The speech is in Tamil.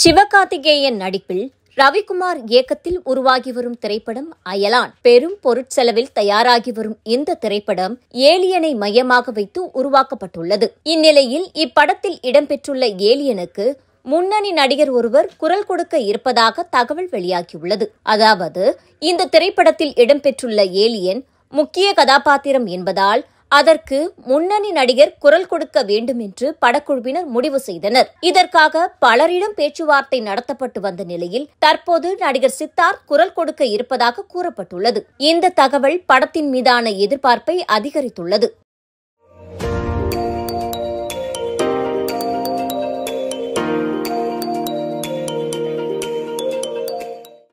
சிவகார்த்திகேயன் நடிப்பில் ரவிக்குமார் இயக்கத்தில் உருவாகி வரும் திரைப்படம் அயலான் பெரும் பொருட்செலவில் தயாராகி வரும் இந்த திரைப்படம் ஏலியனை மையமாக வைத்து உருவாக்கப்பட்டுள்ளது இந்நிலையில் இப்படத்தில் இடம்பெற்றுள்ள ஏலியனுக்கு முன்னணி நடிகர் ஒருவர் குரல் கொடுக்க இருப்பதாக தகவல் வெளியாகியுள்ளது அதாவது இந்த திரைப்படத்தில் இடம்பெற்றுள்ள ஏலியன் முக்கிய கதாபாத்திரம் என்பதால் அதற்கு முன்னணி நடிகர் குரல் கொடுக்க வேண்டும் என்று படக்குழுவினர் முடிவு செய்தனர் இதற்காக பலரிடம் பேச்சுவார்த்தை நடத்தப்பட்டு வந்த நிலையில் தற்போது நடிகர் சித்தார் குரல் கொடுக்க இருப்பதாக கூறப்பட்டுள்ளது இந்த தகவல் படத்தின் மீதான எதிர்பார்ப்பை அதிகரித்துள்ளது